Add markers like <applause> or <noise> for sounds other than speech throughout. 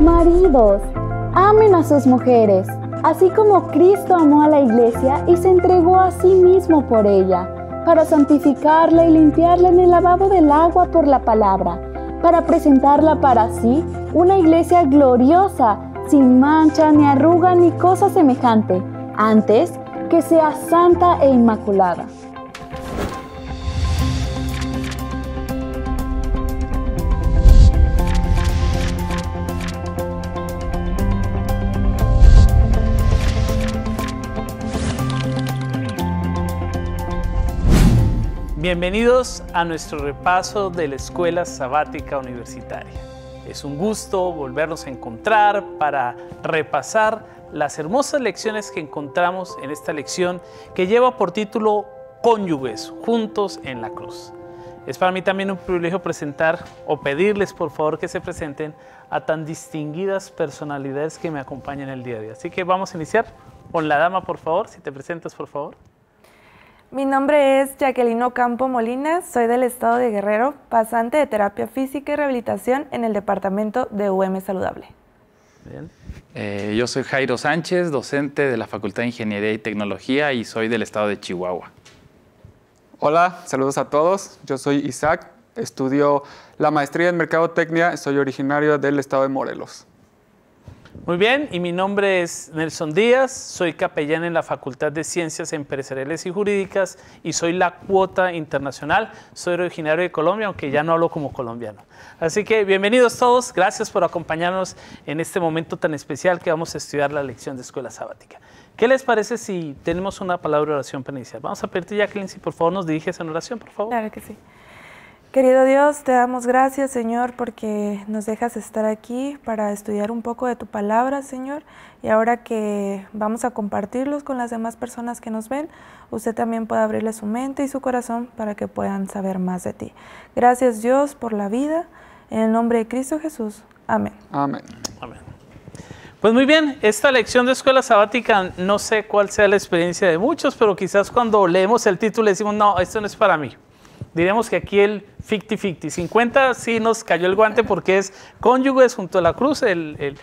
Maridos, amen a sus mujeres, así como Cristo amó a la iglesia y se entregó a sí mismo por ella, para santificarla y limpiarla en el lavado del agua por la palabra, para presentarla para sí una iglesia gloriosa, sin mancha, ni arruga, ni cosa semejante, antes que sea santa e inmaculada. Bienvenidos a nuestro repaso de la Escuela Sabática Universitaria. Es un gusto volvernos a encontrar para repasar las hermosas lecciones que encontramos en esta lección que lleva por título Cónyuges juntos en la cruz. Es para mí también un privilegio presentar o pedirles por favor que se presenten a tan distinguidas personalidades que me acompañan el día de hoy. Así que vamos a iniciar con la dama, por favor, si te presentas, por favor. Mi nombre es Jacqueline Ocampo Molina, soy del estado de Guerrero, pasante de terapia física y rehabilitación en el departamento de UM Saludable. Eh, yo soy Jairo Sánchez, docente de la Facultad de Ingeniería y Tecnología y soy del estado de Chihuahua. Hola, saludos a todos. Yo soy Isaac, estudio la maestría en Mercadotecnia, soy originario del estado de Morelos. Muy bien, y mi nombre es Nelson Díaz, soy capellán en la Facultad de Ciencias Empresariales y Jurídicas y soy la cuota internacional. Soy originario de Colombia, aunque ya no hablo como colombiano. Así que bienvenidos todos, gracias por acompañarnos en este momento tan especial que vamos a estudiar la lección de escuela sabática. ¿Qué les parece si tenemos una palabra de oración para iniciar? Vamos a pedirte, Jacqueline, si por favor nos diriges en oración, por favor. Claro que sí. Querido Dios, te damos gracias, Señor, porque nos dejas estar aquí para estudiar un poco de tu palabra, Señor. Y ahora que vamos a compartirlos con las demás personas que nos ven, usted también puede abrirle su mente y su corazón para que puedan saber más de ti. Gracias, Dios, por la vida. En el nombre de Cristo Jesús. Amén. Amén. Amén. Pues muy bien, esta lección de escuela sabática, no sé cuál sea la experiencia de muchos, pero quizás cuando leemos el título decimos, no, esto no es para mí diríamos que aquí el 50-50. 50 sí nos cayó el guante porque es cónyuges junto a la cruz, el,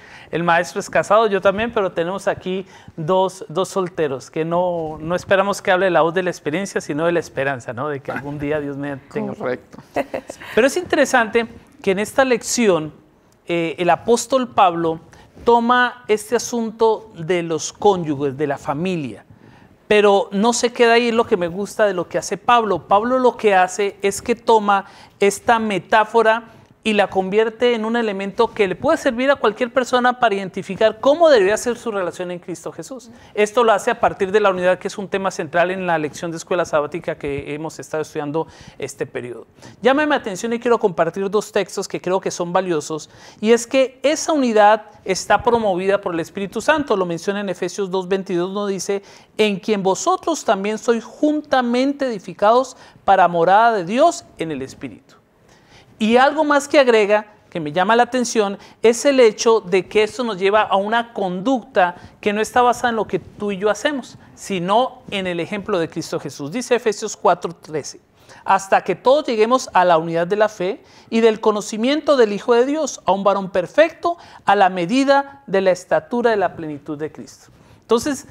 maestro es casado, yo también, pero tenemos aquí dos, solteros que no, esperamos que hable la voz de la experiencia, sino de la esperanza, ¿no? De que algún día Dios me tenga. Correcto. <laughs> Pero es interesante que en esta lección eh, el apóstol Pablo toma este asunto de los cónyuges, de la familia. Pero no se queda ahí lo que me gusta de lo que hace Pablo. Pablo lo que hace es que toma esta metáfora y la convierte en un elemento que le puede servir a cualquier persona para identificar cómo debería ser su relación en Cristo Jesús. Esto lo hace a partir de la unidad, que es un tema central en la lección de escuela sabática que hemos estado estudiando este periodo. Llámame mi atención y quiero compartir dos textos que creo que son valiosos, y es que esa unidad está promovida por el Espíritu Santo, lo menciona en Efesios 2.22, nos dice, en quien vosotros también sois juntamente edificados para morada de Dios en el Espíritu. Y algo más que agrega que me llama la atención es el hecho de que esto nos lleva a una conducta que no está basada en lo que tú y yo hacemos, sino en el ejemplo de Cristo Jesús. Dice Efesios 4:13, hasta que todos lleguemos a la unidad de la fe y del conocimiento del Hijo de Dios, a un varón perfecto, a la medida de la estatura de la plenitud de Cristo. Entonces,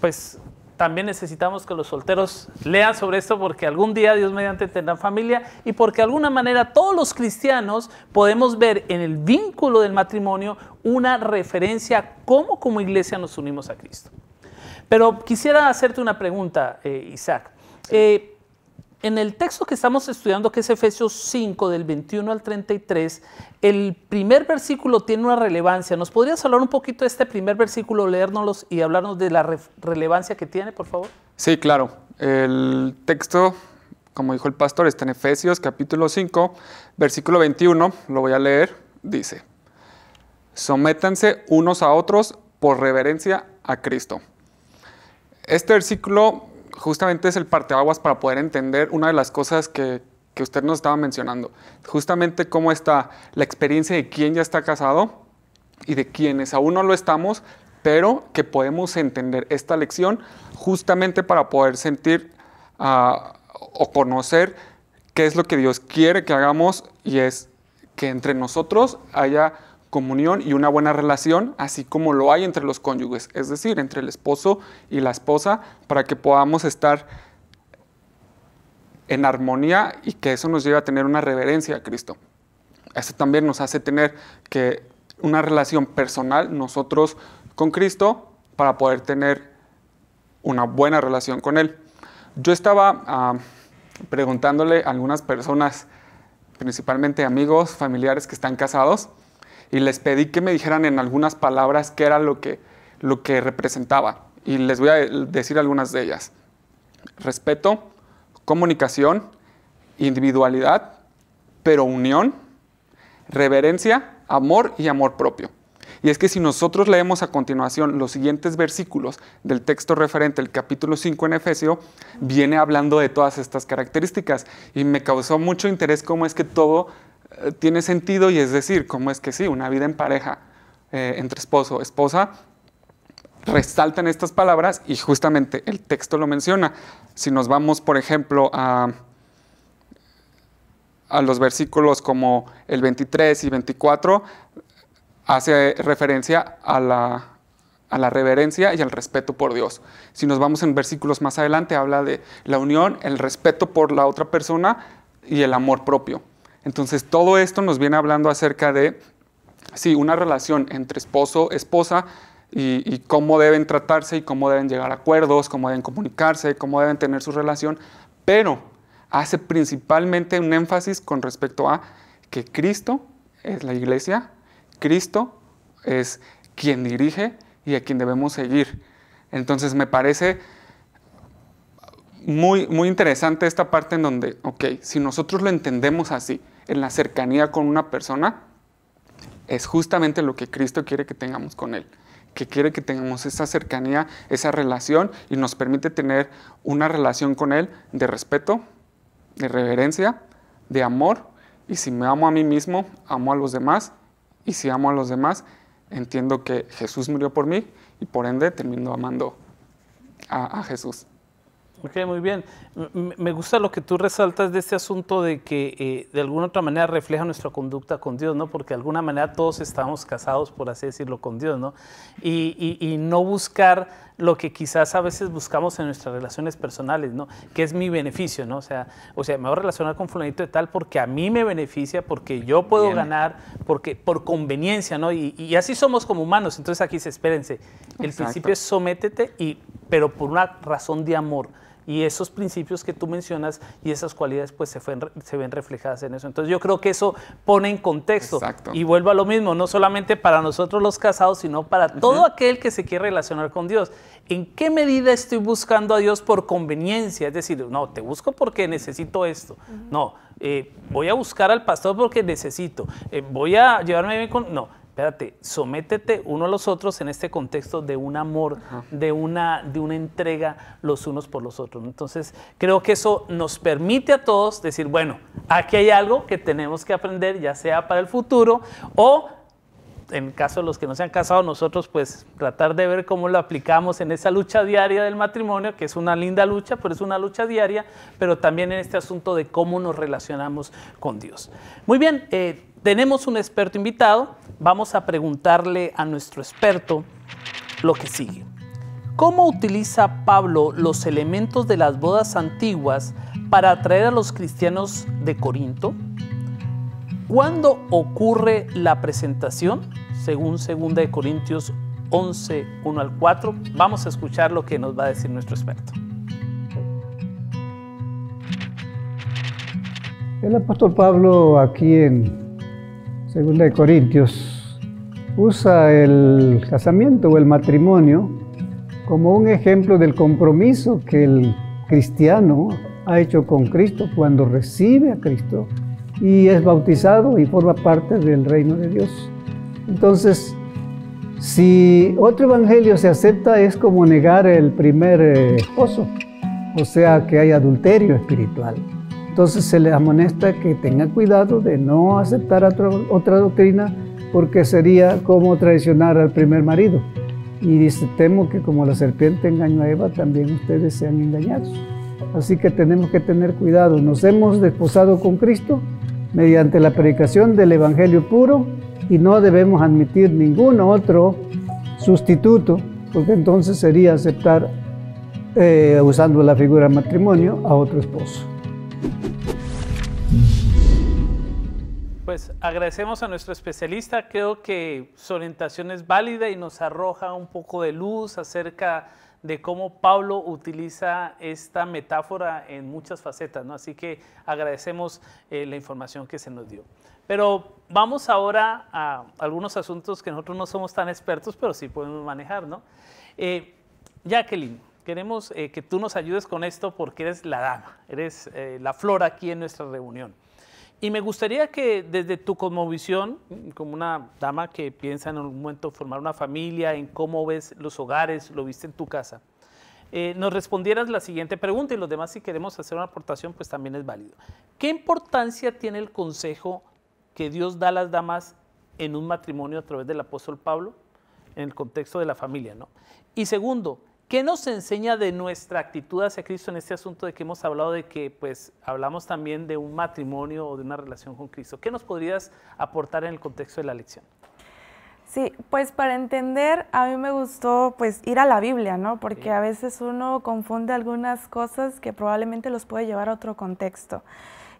pues también necesitamos que los solteros lean sobre esto porque algún día Dios mediante tendrá familia y porque de alguna manera todos los cristianos podemos ver en el vínculo del matrimonio una referencia a cómo como iglesia nos unimos a Cristo. Pero quisiera hacerte una pregunta, eh, Isaac. Eh, en el texto que estamos estudiando, que es Efesios 5, del 21 al 33, el primer versículo tiene una relevancia. ¿Nos podrías hablar un poquito de este primer versículo, leérnoslos y hablarnos de la relevancia que tiene, por favor? Sí, claro. El texto, como dijo el pastor, está en Efesios capítulo 5, versículo 21, lo voy a leer, dice, sométanse unos a otros por reverencia a Cristo. Este versículo justamente es el parteaguas para poder entender una de las cosas que, usted nos estaba mencionando. Justamente cómo está la experiencia de quién ya está casado y de quienes aún no lo estamos, pero que podemos entender esta lección justamente para poder sentir ah, o conocer qué es lo que Dios quiere que hagamos y es que entre nosotros haya comunión y una buena relación, así como lo hay entre los cónyuges, es decir, entre el esposo y la esposa, para que podamos estar en armonía y que eso nos lleve a tener una reverencia a Cristo. Eso también nos hace tener que una relación personal nosotros con Cristo para poder tener una buena relación con Él. Yo estaba ah, preguntándole a algunas personas, principalmente amigos, familiares que están casados, y les pedí que me dijeran en algunas palabras qué era lo que, lo que representaba. Y les voy a decir algunas de ellas. Respeto, comunicación, individualidad, pero unión, reverencia, amor y amor propio. Y es que si nosotros leemos a continuación los siguientes versículos del texto referente al capítulo 5 en Efesio, viene hablando de todas estas características. Y me causó mucho interés cómo es que todo tiene sentido y es decir, ¿cómo es que sí? Una vida en pareja, eh, entre esposo, esposa, resaltan estas palabras y justamente el texto lo menciona. Si nos vamos, por ejemplo, a, a los versículos como el 23 y 24, hace referencia a la, a la reverencia y al respeto por Dios. Si nos vamos en versículos más adelante, habla de la unión, el respeto por la otra persona y el amor propio. Entonces, todo esto nos viene hablando acerca de, sí, una relación entre esposo, esposa, y, cómo deben tratarse y cómo deben llegar a acuerdos, cómo deben comunicarse, cómo deben tener su relación, pero hace principalmente un énfasis con respecto a que Cristo es la iglesia, Cristo es quien dirige y a quien debemos seguir. Entonces me parece muy, muy interesante esta parte en donde, ok, si nosotros lo entendemos así, en la cercanía con una persona, es justamente lo que Cristo quiere que tengamos con Él, que quiere que tengamos esa cercanía, esa relación y nos permite tener una relación con Él de respeto, de reverencia, de amor y si me amo a mí mismo, amo a los demás y si amo a los demás, entiendo que Jesús murió por mí y por ende termino amando a, a Jesús. Ok, muy bien. me gusta lo que tú resaltas de este asunto de que eh, de alguna otra manera refleja nuestra conducta con Dios, ¿no? Porque de alguna manera todos estamos casados, por así decirlo, con Dios, ¿no? Y, no buscar lo que quizás a veces buscamos en nuestras relaciones personales, ¿no? Que es mi beneficio, ¿no? O sea, o sea, me voy a relacionar con fulanito de tal porque a mí me beneficia, porque yo puedo ganar, porque por conveniencia, ¿no? Y, así somos como humanos. Entonces aquí se espérense. El principio es sométete y pero por una razón de amor y esos principios que tú mencionas y esas cualidades pues se, se ven reflejadas en eso. Entonces yo creo que eso pone en contexto y vuelvo a lo mismo, no solamente para nosotros los casados, sino para todo aquel que se quiere relacionar con Dios. ¿En qué medida estoy buscando a Dios por conveniencia? Es decir, no, te busco porque necesito esto. No, eh, voy a buscar al pastor porque necesito. Eh, voy a llevarme bien con... No espérate, sométete uno a los otros en este contexto de un amor, de una, de una entrega los unos por los otros. Entonces, creo que eso nos permite a todos decir, bueno, aquí hay algo que tenemos que aprender, ya sea para el futuro o en caso de los que no se han casado, nosotros pues tratar de ver cómo lo aplicamos en esa lucha diaria del matrimonio, que es una linda lucha, pero es una lucha diaria, pero también en este asunto de cómo nos relacionamos con Dios. Muy bien, eh, tenemos un experto invitado, vamos a preguntarle a nuestro experto lo que sigue. ¿Cómo utiliza Pablo los elementos de las bodas antiguas para atraer a los cristianos de Corinto? ¿Cuándo ocurre la presentación? Según 2 Corintios 11, 1 al 4. Vamos a escuchar lo que nos va a decir nuestro experto. El apóstol Pablo aquí en Segunda de Corintios usa el casamiento o el matrimonio como un ejemplo del compromiso que el cristiano ha hecho con Cristo cuando recibe a Cristo y es bautizado y forma parte del reino de Dios. Entonces, si otro evangelio se acepta es como negar el primer eh, esposo, o sea que hay adulterio espiritual. Entonces se le amonesta que tenga cuidado de no aceptar otra, otra doctrina porque sería como traicionar al primer marido. Y dice, temo que como la serpiente engañó a Eva, también ustedes sean engañados. Así que tenemos que tener cuidado. Nos hemos desposado con Cristo mediante la predicación del Evangelio puro y no debemos admitir ningún otro sustituto, porque entonces sería aceptar, eh, usando la figura matrimonio, a otro esposo. Pues agradecemos a nuestro especialista, creo que su orientación es válida y nos arroja un poco de luz acerca de cómo Pablo utiliza esta metáfora en muchas facetas, ¿no? Así que agradecemos eh, la información que se nos dio. Pero vamos ahora a algunos asuntos que nosotros no somos tan expertos, pero sí podemos manejar, ¿no? Eh, Jacqueline, queremos eh, que tú nos ayudes con esto porque eres la dama, eres la flor aquí en nuestra reunión. Y me gustaría que desde tu cosmovisión, como una dama que piensa en algún momento formar una familia, en cómo ves los hogares, lo viste en tu casa, eh, nos respondieras la siguiente pregunta y los demás si queremos hacer una aportación, pues también es válido. ¿Qué importancia tiene el consejo que Dios da a las damas en un matrimonio a través del apóstol Pablo en el contexto de la familia? ¿no? Y segundo, ¿Qué nos enseña de nuestra actitud hacia Cristo en este asunto de que hemos hablado de que, pues, hablamos también de un matrimonio o de una relación con Cristo? ¿Qué nos podrías aportar en el contexto de la lección? Sí, pues para entender, a mí me gustó pues ir a la Biblia, ¿no? Porque a veces uno confunde algunas cosas que probablemente los puede llevar a otro contexto.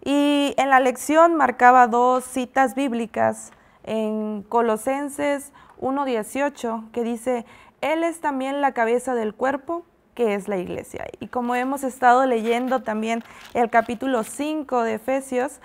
Y en la lección marcaba dos citas bíblicas en Colosenses 1.18 que dice, él es también la cabeza del cuerpo, que es la iglesia. Y como hemos estado leyendo también el capítulo 5 de Efesios,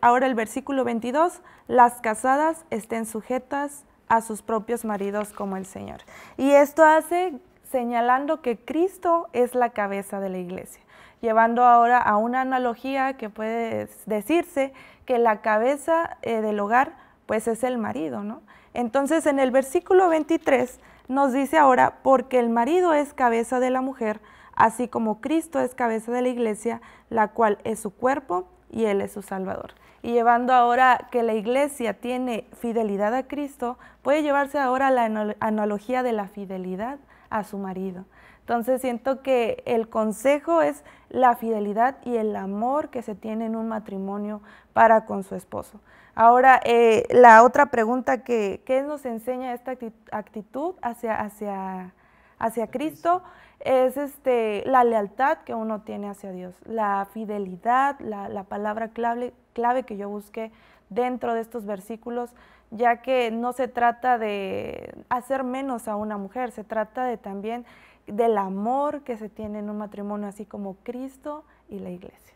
ahora el versículo 22, las casadas estén sujetas a sus propios maridos como el Señor. Y esto hace señalando que Cristo es la cabeza de la iglesia, llevando ahora a una analogía que puede decirse que la cabeza eh, del hogar pues es el marido, ¿no? Entonces en el versículo 23 nos dice ahora, porque el marido es cabeza de la mujer, así como Cristo es cabeza de la iglesia, la cual es su cuerpo y Él es su Salvador y llevando ahora que la iglesia tiene fidelidad a Cristo, puede llevarse ahora la analogía de la fidelidad a su marido. Entonces siento que el consejo es la fidelidad y el amor que se tiene en un matrimonio para con su esposo. Ahora, eh, la otra pregunta que, ¿qué nos enseña esta actitud hacia, hacia, Cristo es este, la lealtad que uno tiene hacia Dios, la fidelidad, la, la palabra clave, clave, que yo busqué dentro de estos versículos, ya que no se trata de hacer menos a una mujer, se trata de también del amor que se tiene en un matrimonio, así como Cristo y la iglesia.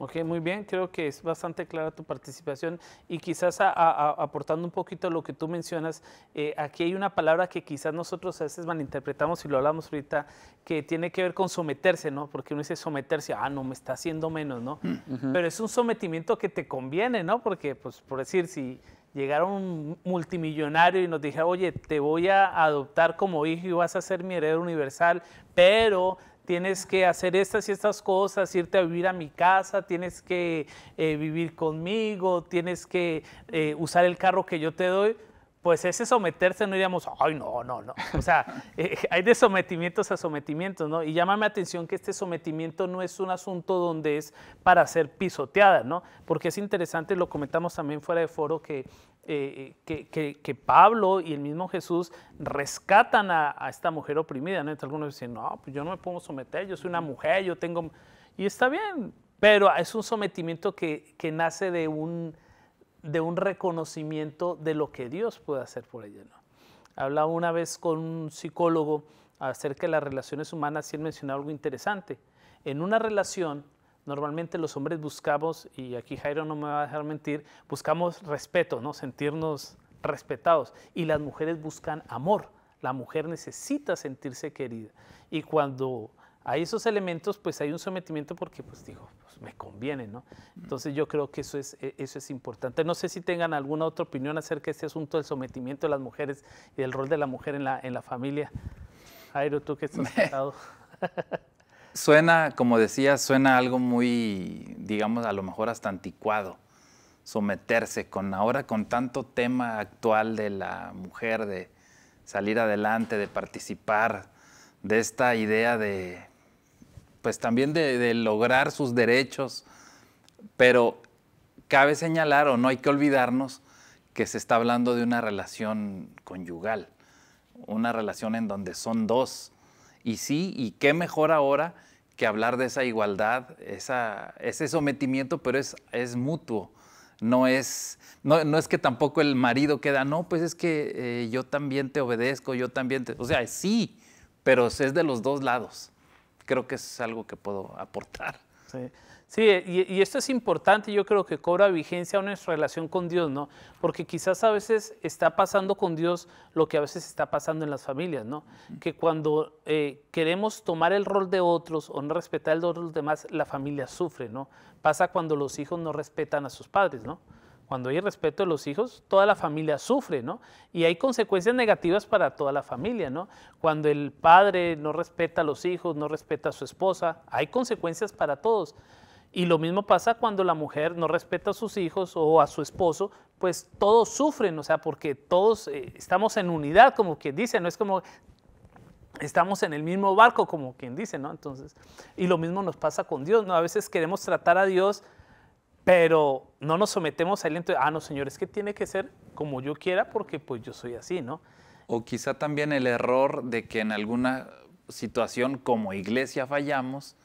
Ok, muy bien, creo que es bastante clara tu participación y quizás aportando un poquito lo que tú mencionas, eh, aquí hay una palabra que quizás nosotros a veces malinterpretamos y lo hablamos ahorita, que tiene que ver con someterse, ¿no? Porque uno dice someterse, ah, no, me está haciendo menos, ¿no? Mm. Pero es un sometimiento que te conviene, ¿no? Porque, pues, por decir, si llegara un multimillonario y nos dijera, oye, te voy a adoptar como hijo y vas a ser mi heredero universal, pero tienes que hacer estas y estas cosas, irte a vivir a mi casa, tienes que eh, vivir conmigo, tienes que eh, usar el carro que yo te doy, pues ese someterse no diríamos, ay, no, no, no. O sea, <laughs> eh, hay de sometimientos a sometimientos, ¿no? Y llámame atención que este sometimiento no es un asunto donde es para ser pisoteada, ¿no? Porque es interesante, lo comentamos también fuera de foro, que, eh, que, que, Pablo y el mismo Jesús rescatan a, esta mujer oprimida, ¿no? algunos dicen, no, pues yo no me puedo someter, yo soy una mujer, yo tengo... Y está bien, pero es un sometimiento que, que nace de un de un reconocimiento de lo que Dios puede hacer por ella. ¿no? Hablaba una vez con un psicólogo acerca de las relaciones humanas y él mencionaba algo interesante. En una relación, normalmente los hombres buscamos, y aquí Jairo no me va a dejar mentir, buscamos respeto, ¿no? sentirnos respetados. Y las mujeres buscan amor. La mujer necesita sentirse querida. Y cuando a esos elementos pues hay un sometimiento porque pues digo, pues, me conviene, ¿no? Entonces yo creo que eso es, e, eso es importante. No sé si tengan alguna otra opinión acerca de este asunto del sometimiento de las mujeres y del rol de la mujer en la, en la familia. Jairo, tú que estás <laughs> sentado. suena, como decía, suena algo muy, digamos, a lo mejor hasta anticuado someterse con ahora con tanto tema actual de la mujer de salir adelante, de participar, de esta idea de pues también de, lograr sus derechos, pero cabe señalar o no hay que olvidarnos que se está hablando de una relación conyugal, una relación en donde son dos. Y sí, y qué mejor ahora que hablar de esa igualdad, esa, ese sometimiento, pero es, es mutuo. No es, no, es que tampoco el marido queda, no, pues es que eh, yo también te obedezco, yo también te... O sea, sí, pero es de los dos lados creo que es algo que puedo aportar. Sí, y, esto es importante, yo creo que cobra vigencia nuestra relación con Dios, ¿no? Porque quizás a veces está pasando con Dios lo que a veces está pasando en las familias, ¿no? Que cuando eh, queremos tomar el rol de otros o no respetar el rol de los demás, la familia sufre, ¿no? Pasa cuando los hijos no respetan a sus padres, ¿no? cuando hay respeto de los hijos, toda la familia sufre, ¿no? Y hay consecuencias negativas para toda la familia, ¿no? Cuando el padre no respeta a los hijos, no respeta a su esposa, hay consecuencias para todos. Y lo mismo pasa cuando la mujer no respeta a sus hijos o a su esposo, pues todos sufren, o sea, porque todos eh, estamos en unidad, como quien dice, no es como estamos en el mismo barco, como quien dice, ¿no? Entonces, y lo mismo nos pasa con Dios, ¿no? A veces queremos tratar a Dios pero no nos sometemos a él, entonces, ah, no, señor, es que tiene que ser como yo quiera porque pues yo soy así, ¿no? O quizá también el error de que en alguna situación como iglesia fallamos,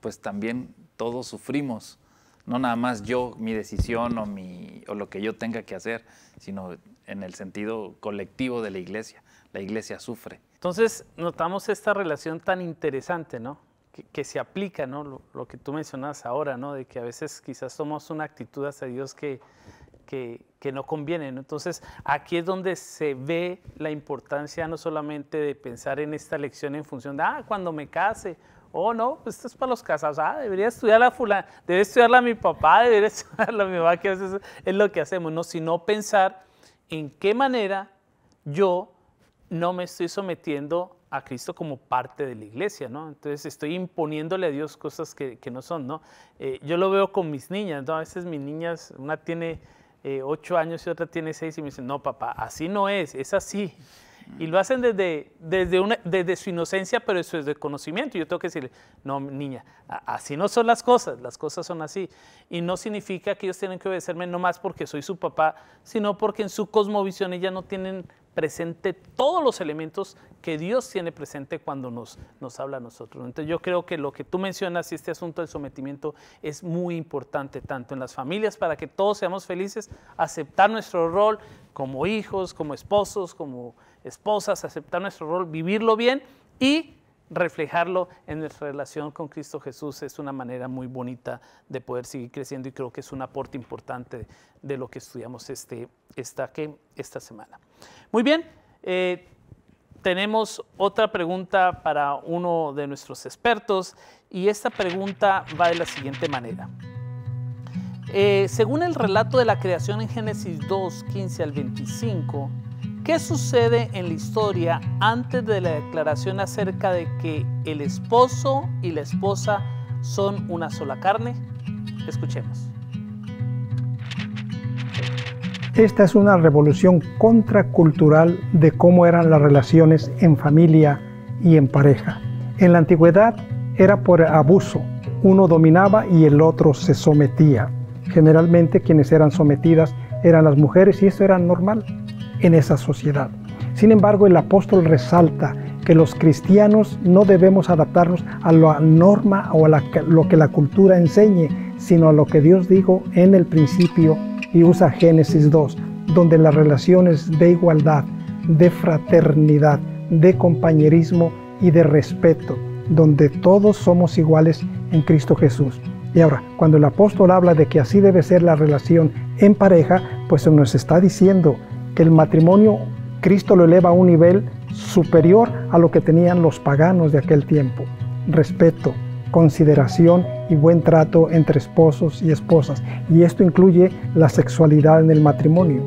pues también todos sufrimos, no nada más yo, mi decisión o, mi, o lo que yo tenga que hacer, sino en el sentido colectivo de la iglesia, la iglesia sufre. Entonces notamos esta relación tan interesante, ¿no? que, se aplica, ¿no? Lo, que tú mencionas ahora, ¿no? De que a veces quizás tomamos una actitud hacia Dios que, que, que no conviene, Entonces, aquí es donde se ve la importancia no solamente de pensar en esta lección en función de, ah, cuando me case, o oh, no, pues esto es para los casados, ah, debería estudiarla fulana, <laughs> debería estudiarla a mi papá, debería estudiarla a mi mamá, que es lo que hacemos, no, sino pensar en qué manera yo no me estoy sometiendo a Cristo como parte de la iglesia, ¿no? Entonces estoy imponiéndole a Dios cosas que, no son, ¿no? Eh, yo lo veo con mis niñas, ¿no? A veces mis niñas, una tiene eh, ocho años y otra tiene seis y me dicen, no, papá, así no es, es así. Y lo hacen desde, desde, su inocencia, pero eso es de conocimiento. Yo tengo que decirle, no, niña, así no son las cosas, las cosas son así. Y no significa que ellos tienen que obedecerme no más porque soy su papá, sino porque en su cosmovisión ellas no tienen presente todos los elementos que Dios tiene presente cuando nos, nos habla a nosotros. Entonces yo creo que lo que tú mencionas y este asunto del sometimiento es muy importante, tanto en las familias para que todos seamos felices, aceptar nuestro rol como hijos, como esposos, como esposas, aceptar nuestro rol, vivirlo bien y reflejarlo en nuestra relación con Cristo Jesús es una manera muy bonita de poder seguir creciendo y creo que es un aporte importante de lo que estudiamos este, esta, esta semana. Muy bien, eh, tenemos otra pregunta para uno de nuestros expertos y esta pregunta va de la siguiente manera. Eh, según el relato de la creación en Génesis 2, 15 al 25, ¿Qué sucede en la historia antes de la declaración acerca de que el esposo y la esposa son una sola carne? Escuchemos. Esta es una revolución contracultural de cómo eran las relaciones en familia y en pareja. En la antigüedad era por abuso, uno dominaba y el otro se sometía. Generalmente quienes eran sometidas eran las mujeres y eso era normal en esa sociedad. Sin embargo, el apóstol resalta que los cristianos no debemos adaptarnos a la norma o a lo que la cultura enseñe, sino a lo que Dios dijo en el principio y usa Génesis 2, donde las relaciones de igualdad, de fraternidad, de compañerismo y de respeto, donde todos somos iguales en Cristo Jesús. Y ahora, cuando el apóstol habla de que así debe ser la relación en pareja, pues nos está diciendo el matrimonio Cristo lo eleva a un nivel superior a lo que tenían los paganos de aquel tiempo. Respeto, consideración y buen trato entre esposos y esposas. Y esto incluye la sexualidad en el matrimonio.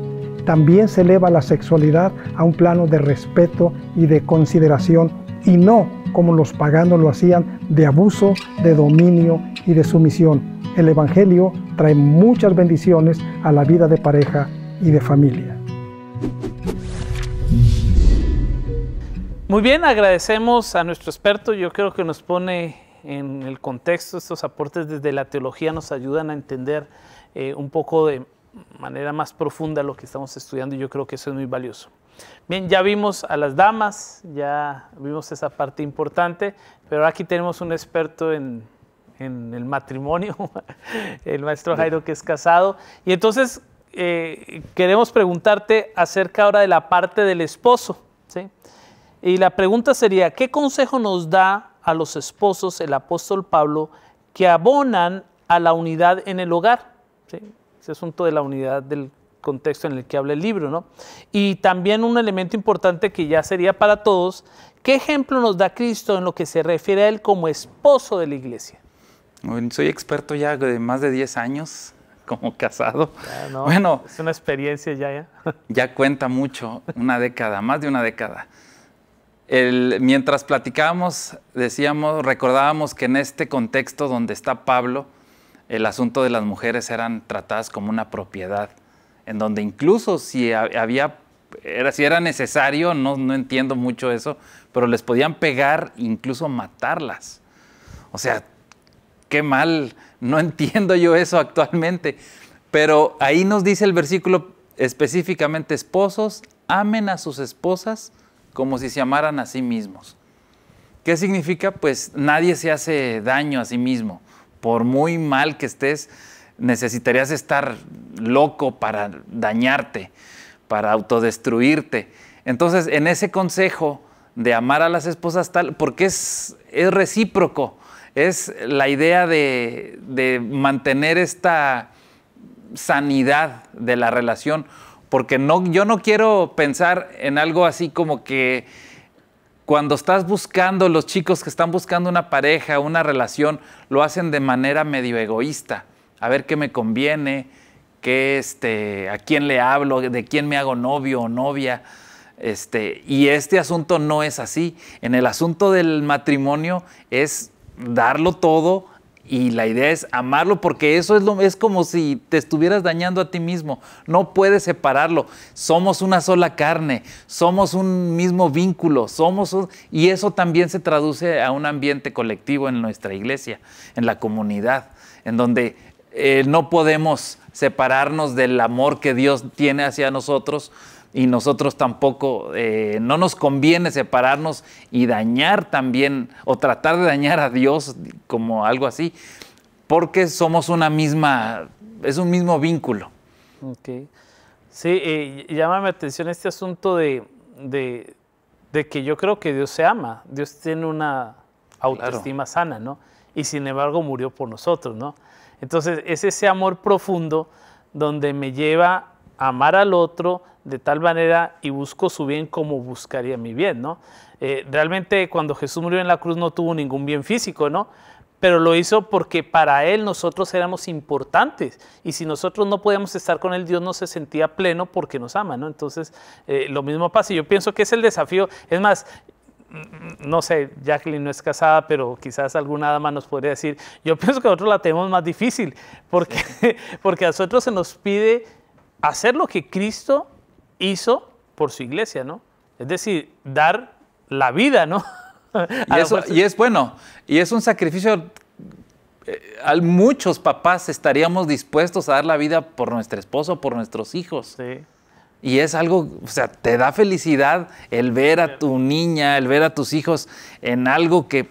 También se eleva la sexualidad a un plano de respeto y de consideración y no como los paganos lo hacían de abuso, de dominio y de sumisión. El Evangelio trae muchas bendiciones a la vida de pareja y de familia. Muy bien, agradecemos a nuestro experto. Yo creo que nos pone en el contexto estos aportes desde la teología, nos ayudan a entender eh, un poco de manera más profunda lo que estamos estudiando y yo creo que eso es muy valioso. Bien, ya vimos a las damas, ya vimos esa parte importante, pero aquí tenemos un experto en, el matrimonio, <laughs> el maestro Jairo que es casado. Y entonces eh, queremos preguntarte acerca ahora de la parte del esposo. ¿sí? Y la pregunta sería, ¿qué consejo nos da a los esposos el apóstol Pablo que abonan a la unidad en el hogar? ¿Sí? Ese asunto de la unidad del contexto en el que habla el libro, ¿no? Y también un elemento importante que ya sería para todos, ¿qué ejemplo nos da Cristo en lo que se refiere a él como esposo de la iglesia? soy experto ya de más de 10 años como casado. bueno, es una experiencia ya, ya. Ya cuenta mucho, una década, más de una década mientras platicábamos, decíamos, recordábamos que en este contexto donde está Pablo, el asunto de las mujeres eran tratadas como una propiedad, en donde incluso si había, era, si era necesario, no, no entiendo mucho eso, pero les podían pegar, incluso matarlas. O sea, qué mal, no <laughs> entiendo yo eso actualmente. Pero ahí nos dice el versículo específicamente, esposos, amen a sus esposas como si se amaran a sí mismos. ¿Qué significa? Pues nadie se hace daño a sí mismo. Por muy mal que estés, necesitarías estar loco para dañarte, para autodestruirte. Entonces, en ese consejo de amar a las esposas tal, porque es, recíproco, es la idea de, de mantener esta sanidad de la relación, porque yo no quiero pensar en algo así como que cuando estás buscando, los chicos que están buscando una pareja, una relación, lo hacen de manera medio egoísta. A ver qué me conviene, qué este, a quién le hablo, de quién me hago novio o novia. Este, y este asunto no es así. En el asunto del matrimonio es darlo todo, y la idea es amarlo porque eso es, lo, es como si te estuvieras dañando a ti mismo. No puedes separarlo. Somos una sola carne, somos un mismo vínculo, somos y eso también se traduce a un ambiente colectivo en nuestra iglesia, en la comunidad, en donde eh, no podemos separarnos del amor que Dios tiene hacia nosotros y nosotros tampoco, eh, no nos conviene separarnos y dañar también o tratar de dañar a Dios como algo así, porque somos una misma, es un mismo vínculo. Ok. Sí, llama mi atención este asunto de, que yo creo que Dios se ama, Dios tiene una autoestima sana, ¿no? Y sin embargo murió por nosotros, ¿no? Entonces es ese amor profundo donde me lleva a amar al otro, de tal manera y busco su bien como buscaría mi bien, ¿no? Eh, realmente cuando Jesús murió en la cruz no tuvo ningún bien físico, ¿no? Pero lo hizo porque para Él nosotros éramos importantes y si nosotros no podíamos estar con Él, Dios no se sentía pleno porque nos ama, ¿no? Entonces, eh, lo mismo pasa y yo pienso que es el desafío. Es más, mm, mm, no sé, Jacqueline no es casada, pero quizás alguna dama nos podría decir, yo pienso que nosotros la tenemos más difícil porque, <laughs> porque a nosotros se nos pide hacer lo que Cristo hizo por su iglesia, ¿no? Es decir, dar la vida, ¿no? <laughs> y, es bueno, y es un sacrificio eh, muchos papás estaríamos dispuestos a dar la vida por nuestro esposo, por nuestros hijos. Sí. Y es algo, o sea, te da felicidad el ver a tu niña, el ver a tus hijos en algo que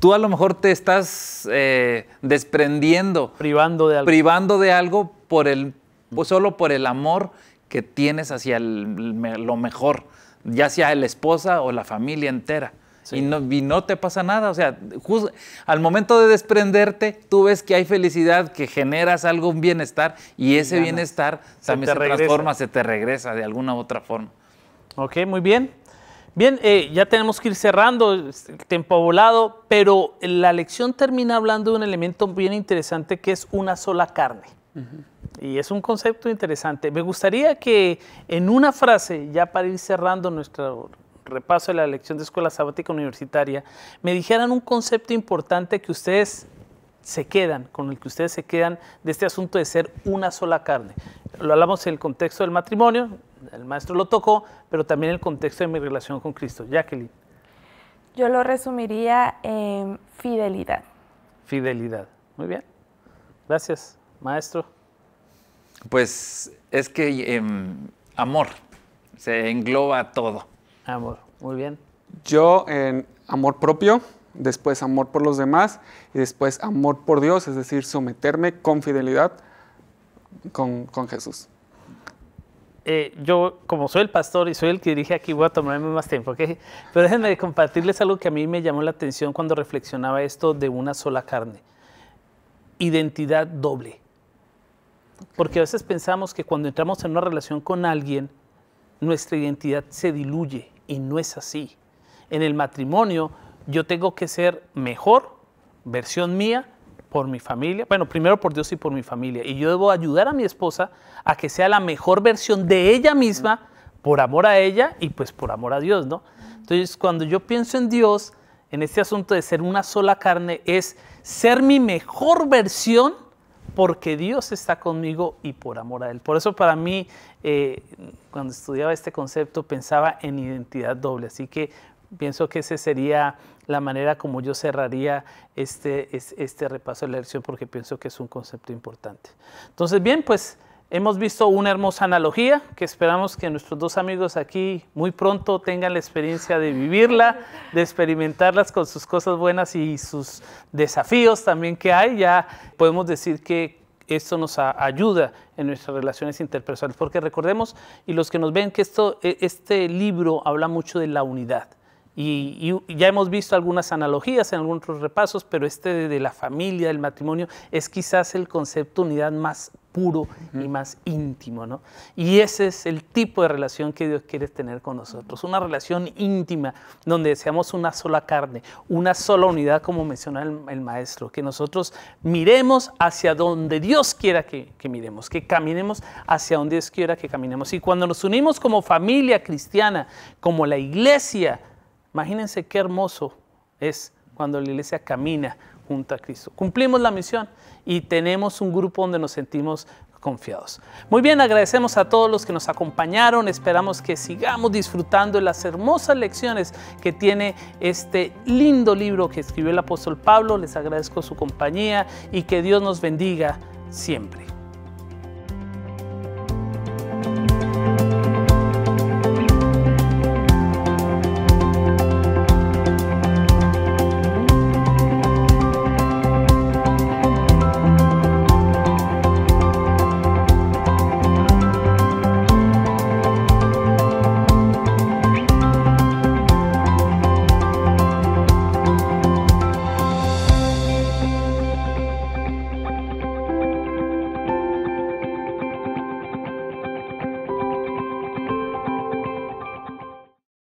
tú a lo mejor te estás eh, desprendiendo. Privando de algo. Privando de algo por el, pues, solo por el amor que tienes hacia lo mejor, ya sea la esposa o la familia entera. Y, no, y, no, te pasa nada. O sea, al momento de desprenderte, tú ves que hay felicidad, que generas algo, un bienestar, y ese bienestar también se, se transforma, se te regresa de alguna u otra forma. Ok, muy bien. Bien, eh, ya tenemos que ir cerrando el tiempo volado, pero la lección termina hablando de un elemento bien interesante que es una sola carne. Y es un concepto interesante. Me gustaría que en una frase, ya para ir cerrando nuestro repaso de la lección de Escuela Sabática Universitaria, me dijeran un concepto importante que ustedes se quedan, con el que ustedes se quedan de este asunto de ser una sola carne. Lo hablamos en el contexto del matrimonio, el maestro lo tocó, pero también en el contexto de mi relación con Cristo. Jacqueline. Yo lo resumiría en fidelidad. Fidelidad. Muy bien. Gracias, maestro. Pues es que em, amor, se engloba todo. Amor, muy bien. Yo en amor propio, después amor por los demás y después amor por Dios, es decir, someterme con fidelidad con, Jesús. Eh, yo, como soy el pastor y soy el que dirige aquí, voy a tomarme más tiempo, Pero déjenme compartirles algo que a mí me llamó la atención cuando reflexionaba esto de una sola carne. Identidad doble. Porque a veces pensamos que cuando entramos en una relación con alguien, nuestra identidad se diluye y no es así. En el matrimonio yo tengo que ser mejor, versión mía, por mi familia, bueno, primero por Dios y por mi familia. Y yo debo ayudar a mi esposa a que sea la mejor versión de ella misma, por amor a ella y pues por amor a Dios, ¿no? Entonces, cuando yo pienso en Dios, en este asunto de ser una sola carne, es ser mi mejor versión porque Dios está conmigo y por amor a Él. Por eso para mí, eh, cuando estudiaba este concepto, pensaba en identidad doble. Así que pienso que esa sería la manera como yo cerraría este, este repaso de la lección, porque pienso que es un concepto importante. Entonces, bien, pues Hemos visto una hermosa analogía que esperamos que nuestros dos amigos aquí muy pronto tengan la experiencia de vivirla, de experimentarlas con sus cosas buenas y sus desafíos también que hay. Ya podemos decir que esto nos ayuda en nuestras relaciones interpersonales, porque recordemos, y los que nos ven, que esto, e, este libro habla mucho de la unidad. Y, ya hemos visto algunas analogías en algunos repasos, pero este de, la familia, del matrimonio, es quizás el concepto de unidad más y más íntimo, ¿no? Y ese es el tipo de relación que Dios quiere tener con nosotros, una relación íntima donde deseamos una sola carne, una sola unidad, como menciona el, maestro, que nosotros miremos hacia donde Dios quiera que, que miremos, que caminemos hacia donde Dios quiera que caminemos. Y cuando nos unimos como familia cristiana, como la iglesia, imagínense qué hermoso es cuando la iglesia camina junto a Cristo. Cumplimos la misión y tenemos un grupo donde nos sentimos confiados. Muy bien, agradecemos a todos los que nos acompañaron, esperamos que sigamos disfrutando de las hermosas lecciones que tiene este lindo libro que escribió el apóstol Pablo, les agradezco su compañía y que Dios nos bendiga siempre.